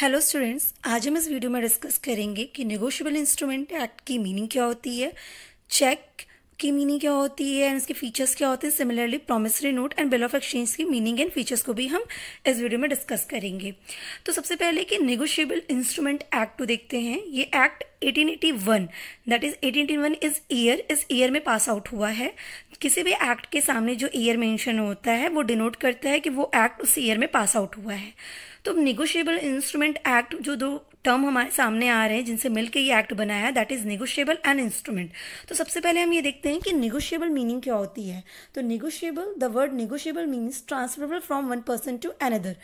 Hello students आज हम इस वीडियो में डिस्कस करेंगे कि निगोशियबल इंस्ट्रूमेंट एक्ट की मीनिंग क्या होती है चेक की मीनिंग क्या होती है एंड इसके फीचर्स क्या होते हैं similarly promissory note and bill of exchange की मीनिंग एंड फीचर्स को भी हम इस वीडियो में डिस्कस करेंगे तो सबसे पहले कि निगोशियबल इंस्ट्रूमेंट एक्ट को देखते हैं ये act 1881 that is 1881 is year इस ईयर में पास आउट हुआ है किसी भी एक्ट के सामने जो ईयर मैंशन होता है वो डिनोट करता है कि वो एक्ट उस ईयर में पास आउट हुआ है तो निगोशिएबल इंस्ट्रूमेंट एक्ट जो दो टर्म हमारे सामने आ रहे हैं जिनसे मिलकर ये एक्ट बनाया that is negotiable and instrument तो सबसे पहले हम ये देखते हैं कि निगोशिएबल मीनिंग क्या होती है तो negotiable the word negotiable means transferable from one person to another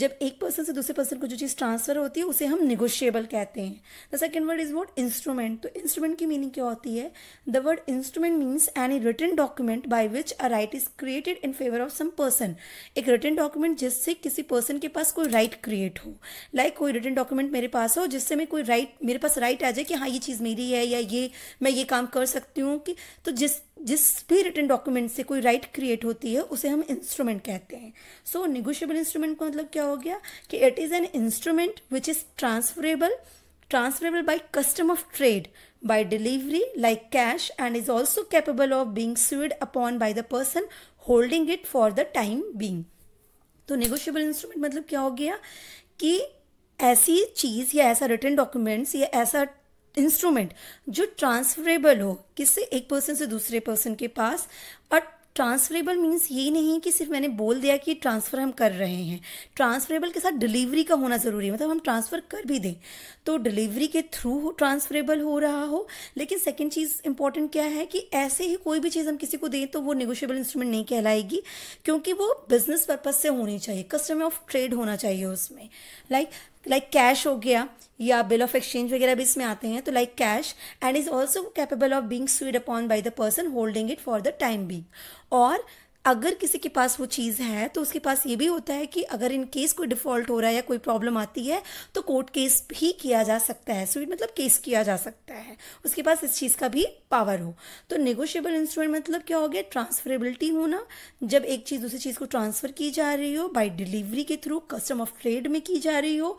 जब एक पर्सन से दूसरे पर्सन को जो चीज़ ट्रांसफर होती है उसे हम निगोशिएबल कहते हैं the second word is what instrument तो इंस्ट्रूमेंट की मीनिंग क्या होती है the word instrument means any written document by which a right is created in favour of some person एक रिटर्न डॉक्यूमेंट जिससे किसी पर्सन के पास कोई राइट right क्रिएट हो लाइक like कोई रिटर्न डॉक्यूमेंट मेरे पास पास हो जिससे मैं कोई राइट मेरे पास राइट आ जाए कि हाँ ये चीज़ मेरी है या ये मैं ये काम कर सकती हूँ कि तो जिस जिस भी रिटर्न डॉक्यूमेंट से कोई राइट क्रिएट होती है उसे हम इंस्ट्रूमेंट कहते हैं सो निगोशियबल इंस्ट्रूमेंट का मतलब क्या हो गया कि it is an instrument which is transferable transferable by custom of trade by delivery like cash and is also capable of being sued upon by the person holding it for the time being तो negotiable instrument मतलब क्या हो गया कि ऐसी चीज़ या ऐसा return documents या ऐसा इंस्ट्रूमेंट जो ट्रांसफरेबल हो किससे एक पर्सन से दूसरे पर्सन के पास और ट्रांसफरेबल मीन्स ये नहीं कि सिर्फ मैंने बोल दिया कि ट्रांसफ़र हम कर रहे हैं ट्रांसफरेबल के साथ डिलीवरी का होना ज़रूरी है मतलब हम ट्रांसफ़र कर भी दें तो डिलीवरी के थ्रू ट्रांसफरेबल हो रहा हो लेकिन सेकेंड चीज़ इंपॉर्टेंट क्या है कि ऐसे ही कोई भी चीज़ हम किसी को दें तो वो निगोशियबल इंस्ट्रूमेंट नहीं कहलाएगी क्योंकि वो बिजनेस पर्पज़ से होनी चाहिए कस्टमर ऑफ ट्रेड होना चाहिए उसमें लाइक like, लाइक कैश हो गया या बिल ऑफ एक्सचेंज वगैरह भी इसमें आते हैं तो like cash and is also capable of being sued upon by the person holding it for the time being और अगर किसी के पास वो चीज़ है तो उसके पास ये भी होता है कि अगर इन केस कोई डिफॉल्ट हो रहा है या कोई प्रॉब्लम आती है तो कोर्ट केस भी किया जा सकता है सो so, मतलब केस किया जा सकता है उसके पास इस चीज़ का भी पावर हो तो निगोशियबल इंस्ट्रूमेंट मतलब क्या हो गया ट्रांसफरेबिलिटी होना जब एक चीज़ दूसरी चीज़ को ट्रांसफ़र की जा रही हो बाई डिलीवरी के थ्रू कस्टम ऑफ ट्रेड में की जा रही हो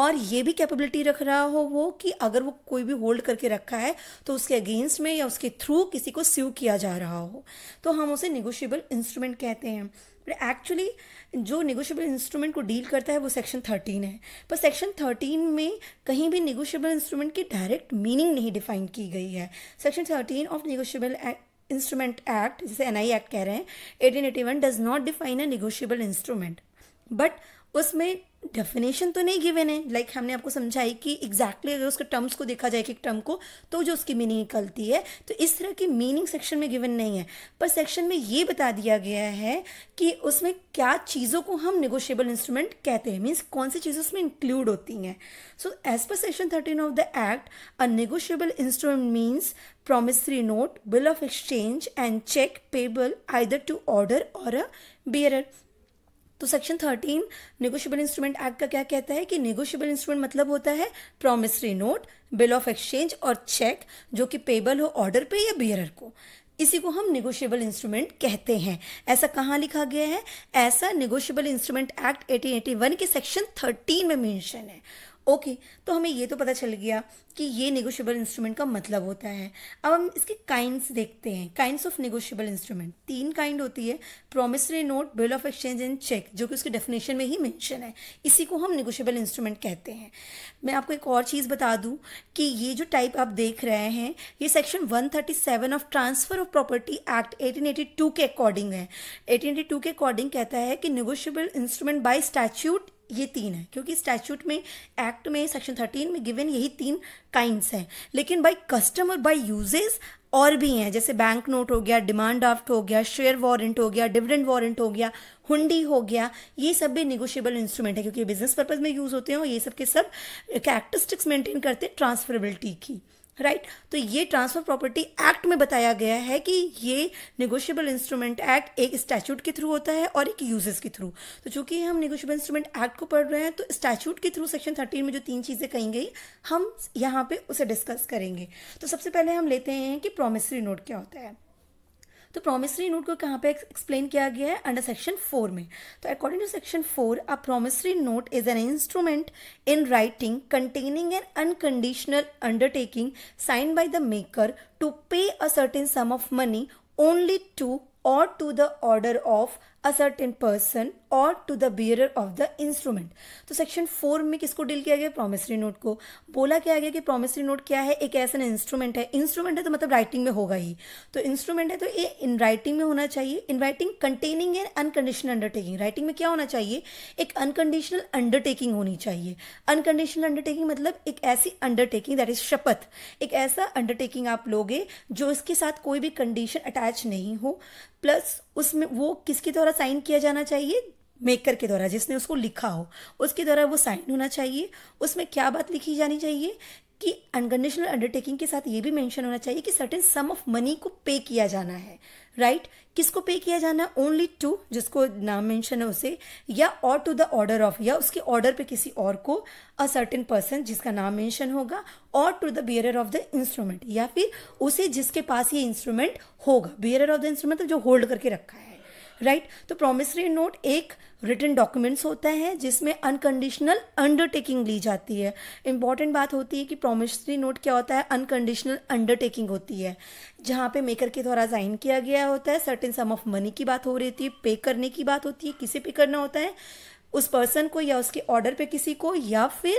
और ये भी कैपेबिलिटी रख रहा हो वो कि अगर वो कोई भी होल्ड करके रखा है तो उसके अगेंस्ट में या उसके थ्रू किसी को स्यू किया जा रहा हो तो हम उसे निगोशियबल इंस्ट्रूमेंट कहते हैं पर एक्चुअली जो निगोशियबल इंस्ट्रूमेंट को डील करता है वो सेक्शन थर्टीन है पर सेक्शन थर्टीन में कहीं भी निगोशियबल इंस्ट्रूमेंट की डायरेक्ट मीनिंग नहीं डिफाइन की गई है section thirteen of negotiable instrument act जिसे एन एक्ट कह रहे हैं eighteen eighty one does not define a negotiable instrument but उसमें डेफिनेशन तो नहीं गिवन है लाइक हमने आपको समझाई कि एग्जैक्टली अगर उसके टर्म्स को देखा जाए कि टर्म को तो जो उसकी मीनिंग निकलती है तो इस तरह की मीनिंग सेक्शन में गिवन नहीं है पर सेक्शन में ये बता दिया गया है कि उसमें क्या चीज़ों को हम निगोशिएबल इंस्ट्रूमेंट कहते हैं मीन्स कौन सी चीज़ें उसमें इंक्लूड होती हैं so as per section thirteen of the act a negotiable instrument means promissory note bill of exchange and cheque payable either to order और अ बियर तो section thirteen negotiable instrument act का क्या कहता है कि negotiable instrument मतलब होता है promissory note bill of exchange और चेक जो कि पेबल हो ऑर्डर पे या बियरर को इसी को हम निगोशियबल इंस्ट्रूमेंट कहते हैं ऐसा कहाँ लिखा गया है ऐसा निगोशियबल इंस्ट्रूमेंट एक्ट 1881 के सेक्शन 13 में मेंशन है ओके तो हमें ये तो पता चल गया कि ये नेगोशियबल इंस्ट्रूमेंट का मतलब होता है अब हम इसके काइंड्स देखते हैं काइंड्स ऑफ नेगोशियबल इंस्ट्रूमेंट तीन काइंड होती है promissory note bill of exchange and cheque जो कि उसके डेफिनेशन में ही मेंशन है इसी को हम नेगोशियबल इंस्ट्रूमेंट कहते हैं मैं आपको एक और चीज़ बता दूँ कि ये जो टाइप आप देख रहे हैं ये section one of transfer of property act eighteen के अकॉर्डिंग है एटीन के अकॉर्डिंग कहता है कि निगोशियबल इंस्ट्रूमेंट बाई स्टैच्यूट ये तीन है क्योंकि स्टैचूट में एक्ट में सेक्शन थर्टीन में गिवन यही तीन काइंड्स हैं लेकिन बाई कस्टम और बाई यूजेस और भी हैं जैसे बैंक नोट हो गया डिमांड ड्राफ्ट हो गया शेयर वारंट हो गया डिविडेंड वारंट हो गया हुंडी हो गया ये सब भी निगोशियबल इंस्ट्रूमेंट है क्योंकि बिजनेस पर्पज में यूज होते हैं और ये सब के सब कैरेक्टरिस्टिक्स मेंटेन करते हैं ट्रांसफरेबिलिटी की राइट right? तो ये ट्रांसफर प्रॉपर्टी एक्ट में बताया गया है कि ये निगोशियबल इंस्ट्रूमेंट एक्ट एक स्टैच्यूट के थ्रू होता है और एक यूजेस के थ्रू तो चूंकि हम निगोशियबल इंस्ट्रूमेंट एक्ट को पढ़ रहे हैं तो स्टैच्यूट के थ्रू सेक्शन थर्टीन में जो तीन चीज़ें कही गई हम यहाँ पे उसे डिस्कस करेंगे तो सबसे पहले हम लेते हैं कि प्रोमिसरी नोट क्या होता है तो प्रोमिसरी नोट को कहाँ पे एक्सप्लेन किया गया है अंडर सेक्शन फोर में तो according to section four a promissory note is an instrument in writing containing an unconditional undertaking sign by the maker to pay a certain sum of money only to और to the order of a certain person और to the bearer of the instrument तो section four में किसको deal किया गया promissory note को बोला क्या गया कि प्रोमिसरी नोट क्या है एक ऐसा इंस्ट्रूमेंट है इंस्ट्रूमेंट है तो मतलब राइटिंग में होगा ही तो इंस्ट्रूमेंट है तो ये इन राइटिंग में होना चाहिए in writing containing an unconditional undertaking writing में क्या होना चाहिए एक अनकंडीशनल अंडरटेकिंग होनी चाहिए अनकंडीशनल अंडरटेकिंग मतलब एक ऐसी अंडरटेकिंग दैट इज शपथ एक ऐसा अंडरटेकिंग आप लोगे जो इसके साथ कोई भी कंडीशन अटैच नहीं हो प्लस उसमें वो किसके द्वारा साइन किया जाना चाहिए मेकर के द्वारा जिसने उसको लिखा हो उसके द्वारा वो साइन होना चाहिए उसमें क्या बात लिखी जानी चाहिए कि अनकंडीशनल अंडरटेकिंग के साथ ये भी मेंशन होना चाहिए कि सर्टेन सम ऑफ मनी को पे किया जाना है राइट right? किसको पे किया जाना है ओनली टू जिसको नाम मेंशन है उसे या और टू द ऑर्डर ऑफ या उसके ऑर्डर पे किसी और को अ सर्टेन पर्सन जिसका नाम मेंशन होगा और to the bearer of the instrument या फिर उसे जिसके पास ये इंस्ट्रूमेंट होगा बियरर ऑफ द इंस्ट्रूमेंट जो होल्ड करके रखा है राइट right? तो प्रोमिसरी नोट एक रिटर्न डॉक्यूमेंट्स होता है जिसमें अनकंडीशनल अंडरटेकिंग ली जाती है इंपॉर्टेंट बात होती है कि प्रोमिसरी नोट क्या होता है अनकंडीशनल अंडरटेकिंग होती है जहाँ पे मेकर के द्वारा साइन किया गया होता है सर्टेन सम ऑफ मनी की बात हो रही थी पे करने की बात होती है किसे पे करना होता है उस पर्सन को या उसके ऑर्डर पे किसी को या फिर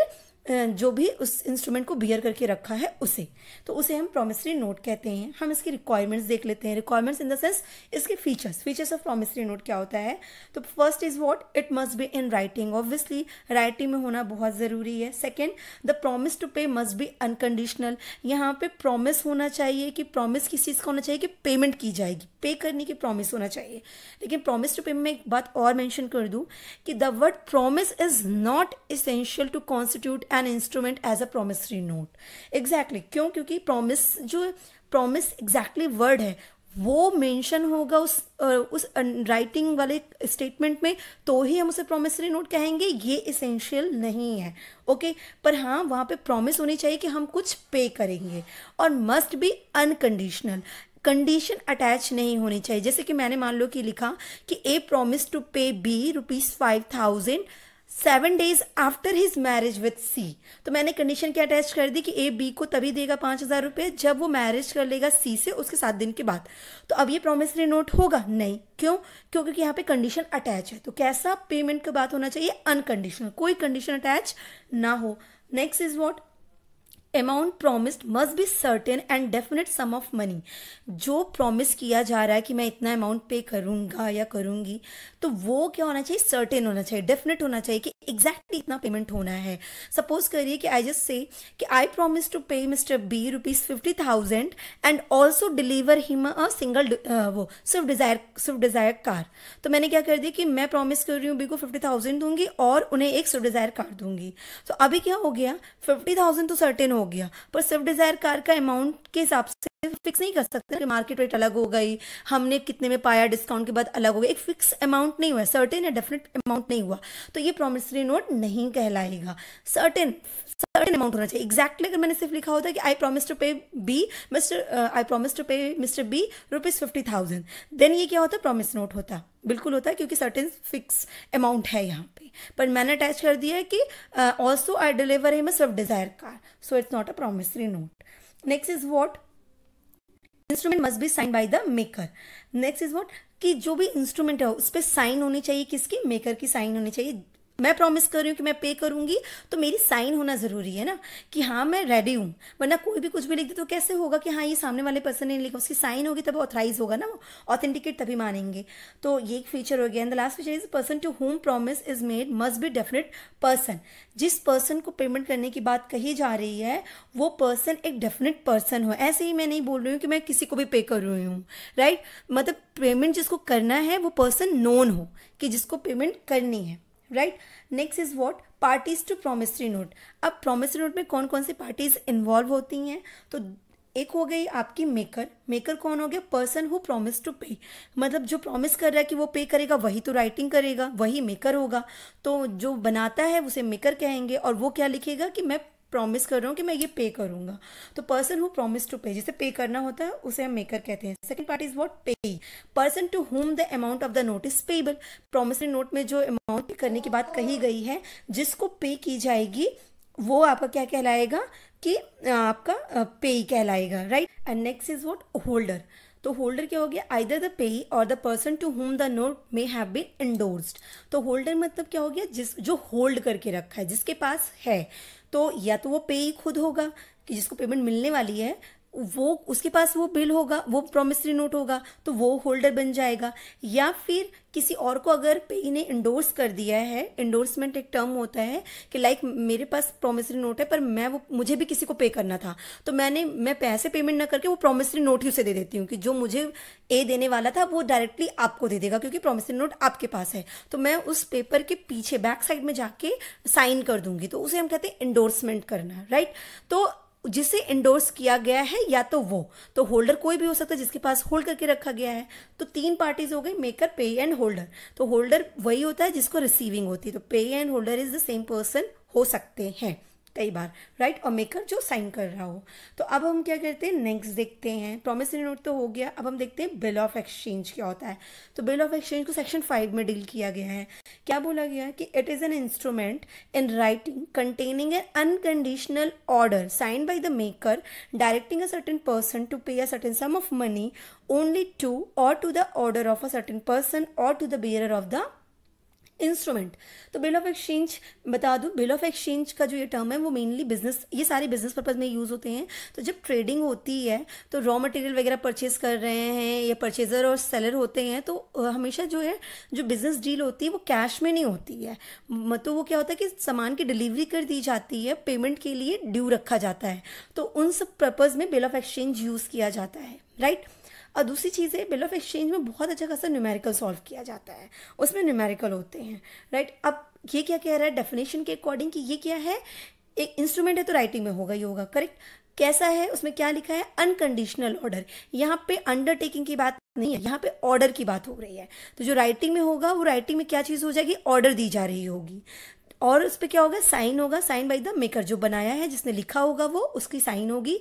जो भी उस इंस्ट्रूमेंट को बियर करके रखा है उसे तो उसे हम प्रोमिसरी नोट कहते हैं हम इसकी रिक्वायरमेंट्स देख लेते हैं रिक्वायरमेंट्स इन द सेंस इसके features features of promissory note क्या होता है तो first is what it must be in writing obviously writing में होना बहुत ज़रूरी है second the promise to pay must be unconditional यहाँ पे प्रोमिस होना चाहिए कि प्रोमिस किस चीज़ का होना चाहिए कि पेमेंट की जाएगी पे करने की प्रॉमिस होना चाहिए लेकिन प्रोमिस टू पे मैं एक बात और मैंशन कर दूँ कि the word promise is not essential to constitute an instrument as a promissory note exactly क्यों क्योंकि प्रोमिस जो प्रोमिस एग्जैक्टली वर्ड है वो मेंशन होगा उस उस राइटिंग वाले स्टेटमेंट में तो ही हम उसे प्रोमिसरी नोट कहेंगे ये इसेंशियल नहीं है ओके okay? पर हाँ वहाँ पे प्रॉमिस होनी चाहिए कि हम कुछ पे करेंगे और must be unconditional condition attach नहीं होनी चाहिए जैसे कि मैंने मान लो कि लिखा कि a promise to pay B rupees five thousand seven days after his marriage with C तो मैंने कंडीशन क्या अटैच कर दी कि ए बी को तभी देगा पांच हजार रुपये जब वो मैरिज कर लेगा सी से उसके सात दिन के बाद तो अब ये प्रोमिसरी नोट होगा नहीं क्यों क्यों क्योंकि यहाँ पे कंडीशन अटैच है तो कैसा पेमेंट का बात होना चाहिए अनकंडीशनल कोई कंडीशन अटैच ना हो next is what amount promised must be certain and definite sum of money जो प्रोमिस किया जा रहा है कि मैं इतना अमाउंट पे करूंगा या करूंगी तो वो क्या होना चाहिए सर्टेन होना चाहिए डेफिनेट होना चाहिए कि एग्जैक्टली इतना पेमेंट होना है सपोज करिए कि आई जस्ट से कि I promise to pay Mr B rupees fifty thousand and also deliver him a single वो Swift Dzire Swift Dzire car तो मैंने क्या कर दिया कि मैं प्रोमिस कर रही हूँ बी को फिफ्टी थाउजेंड दूंगी और उन्हें एक स्विफ्ट डिजायर कार दूंगी तो अभी क्या हो गया फिफ्टी थाउजेंड तो सर्टेन हो गया पर स्विफ्ट डिज़ायर कार का अमाउंट के हिसाब से पे फिक्स नहीं कर सकते कि मार्केट रेट अलग हो गई हमने कितने में पाया डिस्काउंट के बाद अलग हो गया एक फिक्स अमाउंट नहीं हुआ सर्टेन या डेफिनेट अमाउंट नहीं हुआ तो ये प्रोमिसरी नोट नहीं कहलाएगा सर्टेन सर्टेन अमाउंट होना चाहिए एक्जैक्टली अगर मैंने सिर्फ लिखा होता कि I promise to pay B Mr I promise to pay Mr B rupees fifty thousand then ये क्या होता है प्रॉमिस नोट होता बिल्कुल होता है क्योंकि सर्टेन फिक्स अमाउंट है यहाँ पे पर मैंने अटैच कर दिया है कि ऑल्सो आई डिलीवर है मैं सिर्फ Dzire car so it's not a promissory note next is what instrument must be sign by the maker next is what कि जो भी इंस्ट्रूमेंट है उस पर साइन होनी चाहिए किसकी मेकर की साइन होनी चाहिए मैं प्रॉमिस कर रही हूँ कि मैं पे करूँगी तो मेरी साइन होना ज़रूरी है ना कि हाँ मैं रेडी हूँ वरना कोई भी कुछ भी लिख दे तो कैसे होगा कि हाँ ये सामने वाले पर्सन ने लिखा उसकी साइन होगी तब ऑथराइज होगा ना वो ऑथेंटिकेट तभी मानेंगे तो ये एक फीचर हो गया and the last feature is person to whom promise is made must be definite person जिस पर्सन को पेमेंट करने की बात कही जा रही है वो पर्सन एक डेफिनेट पर्सन हो ऐसे ही मैं नहीं बोल रही हूँ कि मैं किसी को भी पे कर रही हूँ राइट मतलब पेमेंट जिसको करना है वो पर्सन नोन हो कि जिसको पेमेंट करनी है right next is what parties to promissory note अब प्रोमिसरी नोट में कौन कौन सी पार्टीज इन्वॉल्व होती हैं तो एक हो गई आपकी मेकर मेकर कौन हो गया पर्सन हु प्रोमिस टू पे मतलब जो प्रोमिस कर रहा है कि वो पे करेगा वही तो राइटिंग करेगा वही मेकर होगा तो जो बनाता है उसे मेकर कहेंगे और वो क्या लिखेगा कि मैं प्रॉमिस कर रहा हूँ कि मैं ये पे करूंगा तो पर्सन हु प्रॉमिस टू पे जिसे पे करना होता है उसे हम मेकर कहते हैं second part is what payee person to whom the amount of the note is payable promissory note में जो अमाउंट करने की बात कही गई है जिसको पे की जाएगी वो आपका क्या कहलाएगा कि आपका पे कहलाएगा right and next is what holder तो होल्डर क्या हो गया आइदर द पे और the person to whom the note may have been endorsed तो होल्डर मतलब क्या हो गया जिस जो होल्ड करके रखा है जिसके पास है तो या तो वो पे ही खुद होगा कि जिसको पेमेंट मिलने वाली है वो उसके पास वो बिल होगा वो प्रोमिसरी नोट होगा तो वो होल्डर बन जाएगा या फिर किसी और को अगर पेई ने इंडोर्स कर दिया है इंडोर्समेंट एक टर्म होता है कि लाइक मेरे पास प्रोमिसरी नोट है पर मैं वो मुझे भी किसी को पे करना था तो मैंने मैं पैसे पेमेंट ना करके वो प्रोमिसरी नोट ही उसे दे देती हूँ कि जो मुझे ए देने वाला था वो डायरेक्टली आपको दे देगा क्योंकि प्रोमिसरी नोट आपके पास है तो मैं उस पेपर के पीछे बैक साइड में जाके साइन कर दूंगी तो उसे हम कहते हैं इंडोर्समेंट करना राइट तो जिसे इंडोर्स किया गया है या तो वो तो होल्डर कोई भी हो सकता है जिसके पास होल्ड करके रखा गया है तो तीन पार्टीज हो गई मेकर पे एंड होल्डर तो होल्डर वही होता है जिसको रिसीविंग होती है तो payee and holder is the same person हो सकते हैं कई बार राइट और मेकर जो साइन कर रहा हो तो अब हम क्या करते हैं नेक्स्ट देखते हैं प्रॉमिसरी नोट तो हो गया अब हम देखते हैं बिल ऑफ एक्सचेंज क्या होता है तो बिल ऑफ एक्सचेंज को सेक्शन फाइव में डील किया गया है क्या बोला गया कि it is an instrument in writing containing a unconditional order sign by the maker directing a certain person to pay a certain sum of money only to और to the order of a certain person और to the bearer of the instrument तो bill of exchange बता दूं bill of exchange का जो ये term है वो मेनली बिजनेस ये सारे बिजनेस पर्पज में यूज़ होते हैं तो जब ट्रेडिंग होती है तो रॉ मटेरियल वगैरह परचेज कर रहे हैं या परचेजर और सेलर होते हैं तो हमेशा जो है जो बिजनेस डील होती है वो कैश में नहीं होती है तो वो क्या होता है कि सामान की डिलीवरी कर दी जाती है पेमेंट के लिए ड्यू रखा जाता है तो उन सब पर्पज़ में बिल ऑफ एक्सचेंज यूज़ किया जाता है राइट right? और दूसरी चीज़ है बिल ऑफ एक्सचेंज में बहुत अच्छा खासा न्यूमेरिकल सॉल्व किया जाता है उसमें न्यूमेरिकल होते हैं राइट अब ये क्या कह रहा है डेफिनेशन के अकॉर्डिंग कि ये क्या है एक इंस्ट्रूमेंट है तो राइटिंग में होगा ही होगा करेक्ट कैसा है उसमें क्या लिखा है अनकंडीशनल ऑर्डर यहाँ पे अंडरटेकिंग की बात नहीं है यहाँ पे ऑर्डर की बात हो रही है तो जो राइटिंग में होगा वो राइटिंग में क्या चीज़ हो जाएगी ऑर्डर दी जा रही होगी और उस पर क्या होगा साइन होगा साइन बाई द मेकर जो बनाया है जिसने लिखा होगा वो उसकी साइन होगी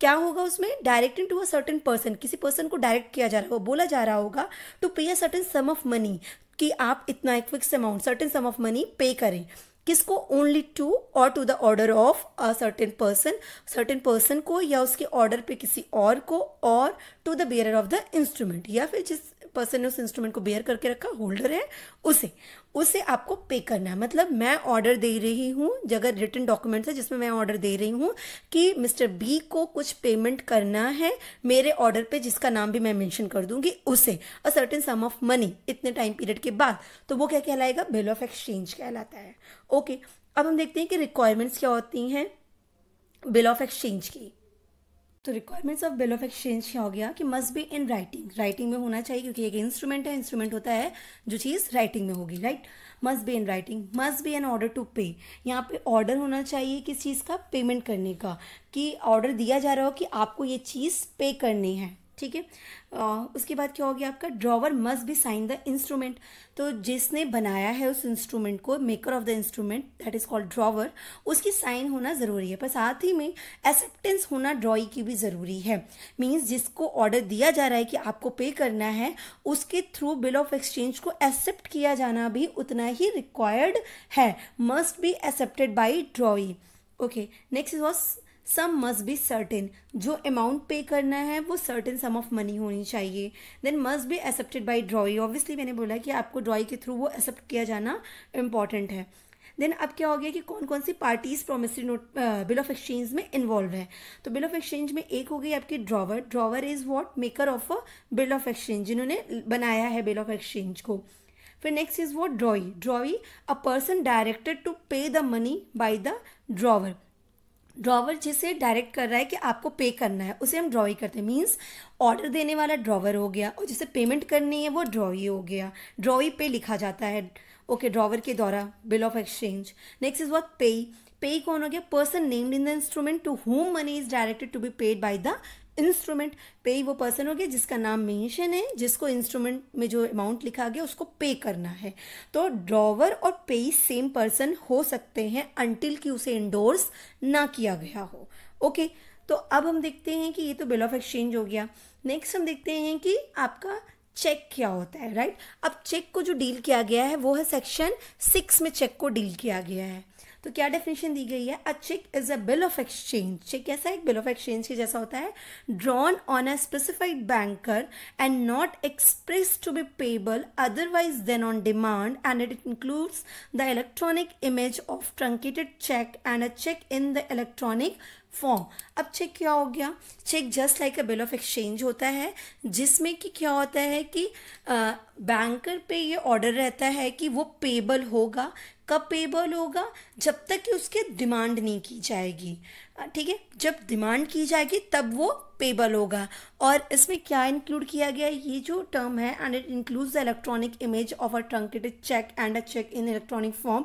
क्या होगा उसमें directing to a certain person किसी पर्सन को डायरेक्ट किया जा रहा होगा बोला जा रहा होगा to pay a certain sum of money कि आप इतना एक fix amount certain sum of money pay करें किसको ओनली टू और to the order of a certain person certain person को या उसके ऑर्डर पे किसी और को और to the bearer of the instrument या फिर जिस पर्सन ने उस इंस्ट्रूमेंट को बेयर करके रखा होल्डर है उसे उसे आपको पे करना है मतलब मैं ऑर्डर दे रही हूँ जगह रिटर्न डॉक्यूमेंट्स है जिसमें मैं ऑर्डर दे रही हूँ कि मिस्टर बी को कुछ पेमेंट करना है मेरे ऑर्डर पे जिसका नाम भी मैं मेंशन कर दूंगी उसे a certain sum of money इतने टाइम पीरियड के बाद तो वो क्या कहलाएगा बिल ऑफ एक्सचेंज कहलाता है ओके अब हम देखते हैं कि रिक्वायरमेंट्स क्या होती हैं बिल ऑफ एक्सचेंज की तो requirements of bill of exchange क्या हो गया कि must be in writing writing में होना चाहिए क्योंकि एक इंस्ट्रूमेंट है इंस्ट्रूमेंट होता है जो चीज़ राइटिंग में होगी right must be in writing must be an order to pay यहाँ पे ऑर्डर होना चाहिए किस चीज़ का पेमेंट करने का कि ऑर्डर दिया जा रहा हो कि आपको ये चीज़ पे करनी है ठीक है उसके बाद क्या हो गया आपका drawer must be sign the instrument तो जिसने बनाया है उस इंस्ट्रूमेंट को maker of the instrument that is called drawer उसकी साइन होना ज़रूरी है पर साथ ही में एक्सेप्टेंस होना ड्रॉई की भी ज़रूरी है मीन्स जिसको ऑर्डर दिया जा रहा है कि आपको पे करना है उसके थ्रू बिल ऑफ एक्सचेंज को एक्सेप्ट किया जाना भी उतना ही रिक्वायर्ड है must be accepted by drawee okay next was sum must be certain जो अमाउंट पे करना है वो सर्टेन सम ऑफ मनी होनी चाहिए then must be accepted by drawee obviously मैंने बोला कि आपको ड्रॉई के थ्रू वो एक्सेप्ट किया जाना इम्पॉर्टेंट है देन अब क्या हो गया कि कौन कौन सी parties promissory note bill of exchange में इन्वॉल्व है तो बिल ऑफ एक्सचेंज में एक हो गई आपकी drawer drawer is what maker of a bill of exchange जिन्होंने बनाया है बिल ऑफ एक्सचेंज को फिर next is what drawee drawee a person directed to pay the money by the drawer drawer जिसे डायरेक्ट कर रहा है कि आपको पे करना है उसे हम ड्रॉ करते हैं मीन्स ऑर्डर देने वाला ड्रॉवर हो गया और जिसे पेमेंट करनी है वो ड्रॉ हो गया ड्रॉ पे लिखा जाता है ओके ड्रॉवर के द्वारा bill of exchange next is what payee payee कौन हो गया person named in the instrument to whom money is directed to be paid by the instrument payee ही वो पर्सन हो गया जिसका नाम मेंशन है जिसको इंस्ट्रूमेंट में जो अमाउंट लिखा गया उसको पे करना है तो ड्रॉवर और पे सेम पर्सन हो सकते हैं अंटिल कि उसे इंडोर्स ना किया गया हो ओके okay, तो अब हम देखते हैं कि ये तो बिल ऑफ एक्सचेंज हो गया नेक्स्ट हम देखते हैं कि आपका चेक क्या होता है राइट right? अब चेक को जो डील किया गया है वो है सेक्शन सिक्स में चेक को डील किया गया है तो क्या डेफिनेशन दी गई है a cheque is a bill of exchange cheque कैसा है एक बिल ऑफ एक्सचेंज के जैसा होता है drawn on a specified banker and not express to be payable otherwise than on demand and it includes the electronic image of truncated cheque and a cheque in the electronic form अब cheque क्या हो गया cheque just like a bill of exchange होता है जिसमें कि क्या होता है कि बैंकर पे ये ऑर्डर रहता है कि वो पेबल होगा कब पेबल होगा जब तक कि उसके डिमांड नहीं की जाएगी हाँ, ठीक है जब डिमांड की जाएगी तब वो पेबल होगा और इसमें क्या इंक्लूड किया गया ये जो टर्म है and it includes the electronic image of a truncated cheque and a cheque in electronic form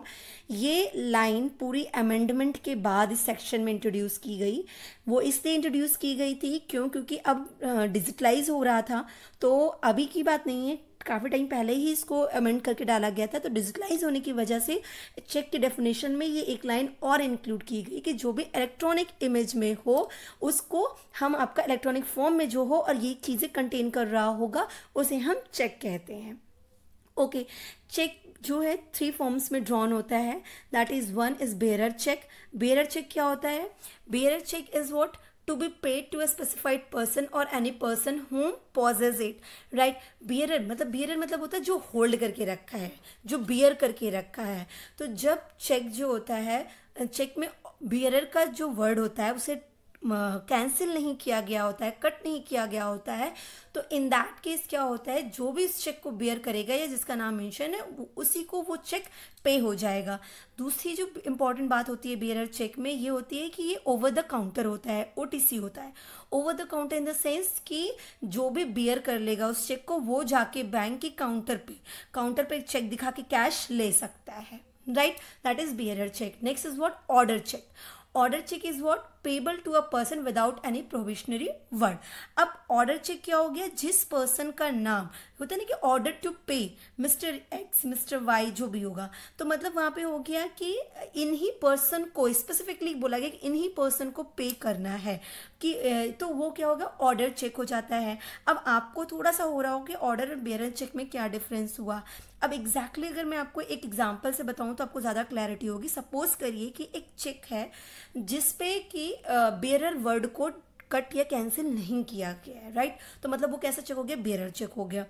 ये लाइन पूरी अमेंडमेंट के बाद इस सेक्शन में इंट्रोड्यूस की गई वो इसलिए इंट्रोड्यूस की गई थी क्यों क्योंकि अब डिजिटलाइज हो रहा था तो अभी की बात नहीं है काफ़ी टाइम पहले ही इसको अमेंड करके डाला गया था तो डिजिटलाइज होने की वजह से चेक के डेफिनेशन में ये एक लाइन और इंक्लूड की गई कि जो भी इलेक्ट्रॉनिक इलेक्ट्रॉनिक इमेज में हो उसको हम आपका इलेक्ट्रॉनिक फॉर्म में जो हो और ये चीज़ें कंटेन कर रहा होगा उसे हम चेक कहते हैं ओके okay, चेक जो है थ्री फॉर्म्स में ड्रॉन होता है that is one is bearer cheque bearer cheque क्या होता है bearer cheque is what to be paid to a specified person और any person whom possesses it right bearer मतलब बियरर मतलब होता है जो होल्ड करके रखा है जो बियर करके रखा है तो जब चेक जो होता है चेक में बियरर का जो वर्ड होता है उसे कैंसिल नहीं किया गया होता है कट नहीं किया गया होता है तो इन दैट केस क्या होता है जो भी इस चेक को बियर करेगा या जिसका नाम मेंशन है उसी को वो चेक पे हो जाएगा दूसरी जो इंपॉर्टेंट बात होती है बियरर चेक में ये होती है कि ये ओवर द काउंटर होता है ओ होता है over the counter in the sense कि जो भी बियर कर लेगा उस चेक को वो जाके बैंक के काउंटर पे काउंटर पे चेक दिखा के कैश ले सकता है right that is bearer check next is what order check order check is what payable to a person without any provisionary word अब ऑर्डर चेक क्या हो गया जिस पर्सन का नाम होता है ना कि order to pay Mr X Mr Y जो भी होगा तो मतलब वहां पे हो गया कि इन्हीं पर्सन को स्पेसिफिकली बोला गया कि इन्हीं पर्सन को पे करना है कि तो वो क्या होगा ऑर्डर चेक हो जाता है अब आपको थोड़ा सा हो रहा हो कि ऑर्डर और बेयर चेक में क्या डिफरेंस हुआ अब एग्जैक्टली exactly अगर मैं आपको एक एग्जाम्पल से बताऊं तो आपको ज़्यादा क्लैरिटी होगी सपोज करिए कि एक चेक है जिसपे की बेरर वर्ड को कट या कैंसिल नहीं किया गया है राइट तो मतलब वो कैसे चेक हो गया बेरर चेक हो गया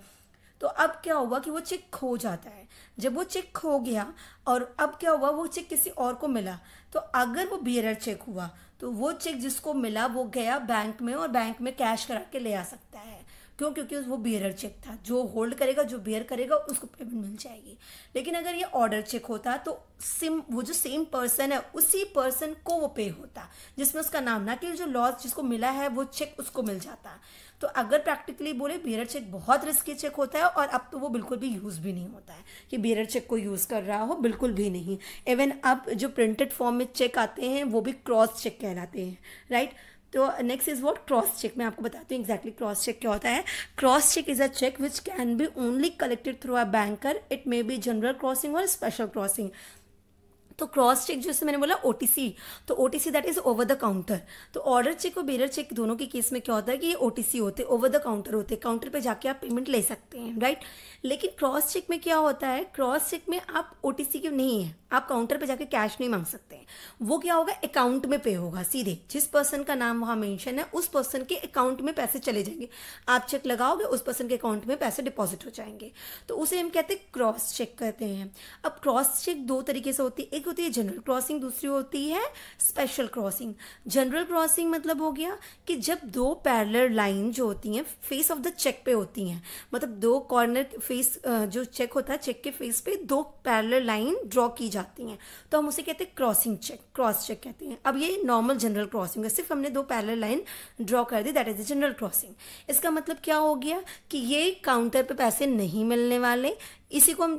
तो अब क्या हुआ कि वो चेक खो जाता है जब वो चेक खो गया और अब क्या हुआ वो चेक किसी और को मिला तो अगर वो बेरर चेक हुआ तो वो चेक जिसको मिला वो गया बैंक में और बैंक में कैश करा के ले आ सकता है क्यों क्योंकि वो बियरर चेक था जो होल्ड करेगा जो बियर करेगा उसको पेमेंट मिल जाएगी लेकिन अगर ये ऑर्डर चेक होता तो सिम वो जो सेम पर्सन है उसी पर्सन को वो पे होता जिसमें उसका नाम ना कि जो लॉस जिसको मिला है वो चेक उसको मिल जाता तो अगर प्रैक्टिकली बोले बेरर चेक बहुत रिस्की चेक होता है और अब तो वो बिल्कुल भी यूज़ भी नहीं होता है कि बेरर चेक को यूज़ कर रहा हो बिल्कुल भी नहीं इवन अब जो प्रिंटेड फॉर्म में चेक आते हैं वो भी क्रॉस चेक कहलाते हैं राइट तो next is what cross cheque मैं आपको बताती हूँ एक्जैक्टली क्रॉस चेक क्या होता है cross cheque is a cheque which can be only collected through a banker it may be general crossing और स्पेशल क्रॉसिंग तो क्रॉस चेक जैसे मैंने बोला ओ तो O that is over the counter तो ऑर्डर चेक और bearer cheque दोनों के केस में क्या होता है कि ये ओ होते ओवर द काउंटर होते काउंटर पे जाके आप पेमेंट ले सकते हैं राइट लेकिन क्रॉस चेक में क्या होता है क्रॉस चेक में आप ओ के नहीं है आप काउंटर पे जाके कैश नहीं मांग सकते हैं वो क्या होगा अकाउंट में पे होगा सीधे जिस पर्सन का नाम वहां मेंशन है उस पर्सन के अकाउंट में पैसे चले जाएंगे आप चेक लगाओगे उस पर्सन के अकाउंट में पैसे डिपॉजिट हो जाएंगे तो उसे हम कहते हैं क्रॉस चेक कहते हैं अब क्रॉस चेक दो तरीके से होती है एक एक होती है जनरल क्रॉसिंग दूसरी होती है स्पेशल क्रॉसिंग जनरल क्रॉसिंग मतलब हो गया कि जब दो पैरलर लाइन जो होती हैं फेस ऑफ द चेक पे होती हैं मतलब दो कॉर्नर फेस जो चेक होता है चेक के फेस पे दो पैरलर लाइन ड्रॉ की जाती हैं तो हम उसे कहते हैं क्रॉसिंग चेक क्रॉस चेक कहते हैं अब ये नॉर्मल जनरल क्रॉसिंग है सिर्फ हमने दो पैरलर लाइन ड्रॉ कर दी दैट इज जनरल क्रॉसिंग इसका मतलब क्या हो गया कि ये काउंटर पे पैसे नहीं मिलने वाले इसी को हम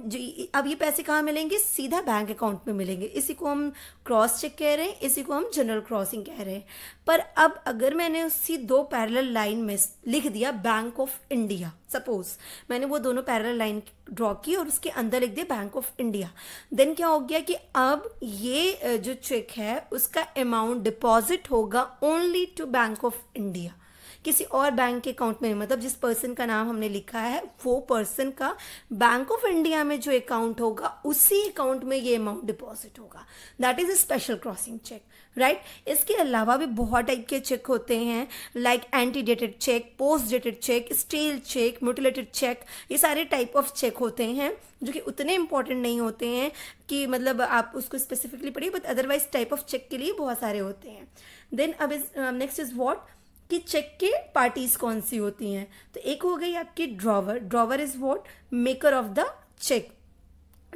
अब ये पैसे कहाँ मिलेंगे सीधा बैंक अकाउंट में मिलेंगे इसी को हम क्रॉस चेक कह रहे हैं इसी को हम जनरल क्रॉसिंग कह रहे हैं पर अब अगर मैंने उसी दो पैरल लाइन में लिख दिया बैंक ऑफ इंडिया सपोज मैंने वो दोनों पैरल लाइन ड्रॉ की और उसके अंदर लिख दिया बैंक ऑफ इंडिया देन क्या हो गया कि अब ये जो चेक है उसका अमाउंट डिपॉजिट होगा only to bank of India किसी और बैंक के अकाउंट में मतलब जिस पर्सन का नाम हमने लिखा है वो पर्सन का बैंक ऑफ इंडिया में जो अकाउंट होगा उसी अकाउंट में ये अमाउंट डिपॉजिट होगा that is a special crossing cheque right इसके अलावा भी बहुत टाइप के चेक होते हैं like ante dated cheque post dated cheque stale cheque mutilated cheque ये सारे टाइप ऑफ चेक होते हैं जो कि उतने इंपॉर्टेंट नहीं होते हैं कि मतलब आप उसको स्पेसिफिकली पढ़िए but otherwise type of cheque के लिए बहुत सारे होते हैं देन अब इज नेक्स्ट इज वॉट कि चेक के पार्टीज कौन सी होती हैं तो एक हो गई आपकी drawer drawer is what maker of the cheque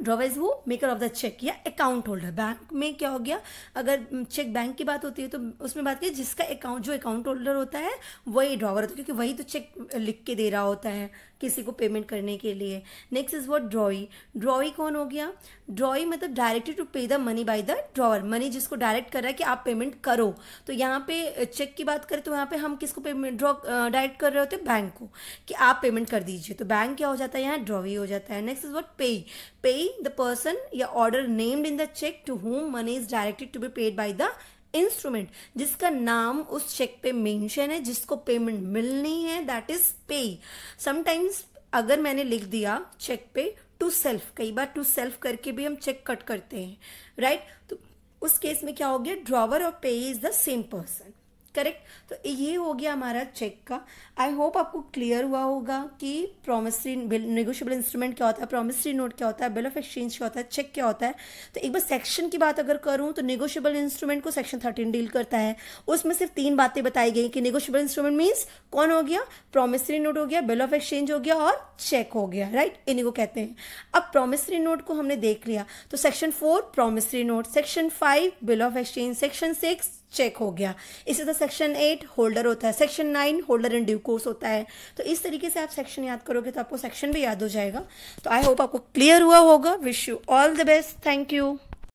drawers वो मेकर ऑफ द चेक या अकाउंट होल्डर बैंक में क्या हो गया अगर चेक बैंक की बात होती है तो उसमें बात की जिसका अकाउंट जो अकाउंट होल्डर होता है वही ड्रॉवर होता है क्योंकि वही तो चेक लिख के दे रहा होता है किसी को पेमेंट करने के लिए next is what drawee drawee कौन हो गया ड्रॉई मतलब directly to pay the money by the drawer money जिसको डायरेक्ट कर रहा है कि आप पेमेंट करो तो यहाँ पे चेक की बात करें तो यहाँ पे हम किसको पेमेंट ड्रॉ डायरेक्ट कर रहे होते हैं बैंक को कि आप पेमेंट कर दीजिए तो बैंक क्या हो जाता है यहाँ ड्रॉवी हो जाता है next is what payee pay the person या order named in the check to whom money is directed to be paid by the instrument जिसका नाम उस चेक पे मेंशन है जिसको पेमेंट मिलनी है दैट इज पे समटाइम्स अगर मैंने लिख दिया चेक पे टू सेल्फ कई बार टू सेल्फ करके भी हम चेक कट करते हैं राइट right? तो उस केस में क्या हो गया ड्रॉवर और payee is the same person correct तो ये हो गया हमारा चेक का आई होप आपको क्लियर हुआ होगा कि प्रोमिसरी निगोशियबल इंस्ट्रूमेंट क्या होता है प्रोमिसरी नोट क्या होता है बिल ऑफ एक्सचेंज क्या होता है चेक क्या होता है तो एक बार सेक्शन की बात अगर करूँ तो निगोशियबल इंस्ट्रूमेंट को सेक्शन थर्टीन डील करता है उसमें सिर्फ तीन बातें बताई गई कि निगोशियबल इंस्ट्रूमेंट मीन्स कौन हो गया प्रोमिसरी नोट हो गया बिल ऑफ एक्सचेंज हो गया और चेक हो गया राइट इन्हीं को कहते हैं अब प्रोमिसरी नोट को हमने देख लिया तो section four promissory note section five bill of exchange section six cheque हो गया इसी तरह सेक्शन एट होल्डर होता है section nine holder in due course होता है तो इस तरीके से आप सेक्शन याद करोगे तो आपको सेक्शन भी याद हो जाएगा तो आई होप आपको क्लियर हुआ होगा wish you all the best thank you